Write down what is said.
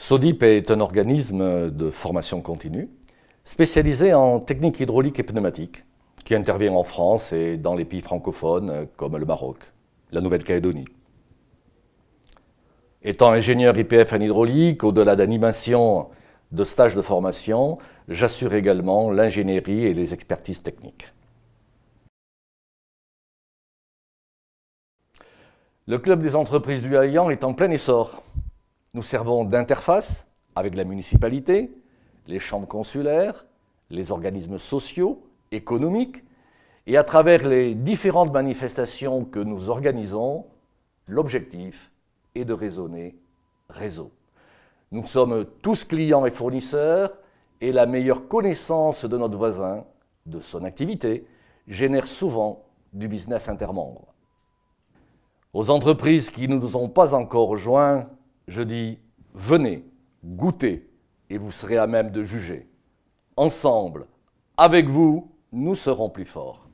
SODIP est un organisme de formation continue spécialisé en technique hydraulique et pneumatique qui intervient en France et dans les pays francophones comme le Maroc, la Nouvelle-Calédonie. Étant ingénieur IPF en hydraulique, au-delà d'animation de stages de formation, j'assure également l'ingénierie et les expertises techniques. Le club des entreprises du Haïan est en plein essor. Nous servons d'interface avec la municipalité, les chambres consulaires, les organismes sociaux, économiques, et à travers les différentes manifestations que nous organisons, l'objectif est de raisonner réseau. Nous sommes tous clients et fournisseurs, et la meilleure connaissance de notre voisin, de son activité, génère souvent du business intermembre. Aux entreprises qui ne nous ont pas encore rejoints, je dis, venez, goûtez, et vous serez à même de juger. Ensemble, avec vous, nous serons plus forts.